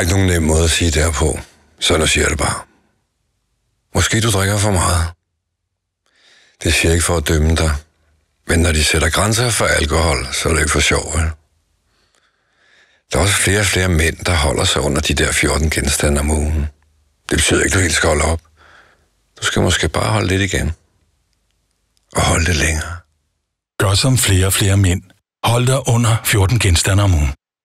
er ikke nogen nem måde at sige det på, så nu siger jeg det bare. Måske du drikker for meget. Det siger ikke for at dømme dig, men når de sætter grænser for alkohol, så er det ikke for sjov, vel? Der er også flere og flere mænd, der holder sig under de der 14 genstande om ugen. Det betyder ikke, at du helt skal holde op. Du skal måske bare holde lidt igen. Og holde det længere. Gør som flere og flere mænd. Hold dig under 14 genstande om ugen.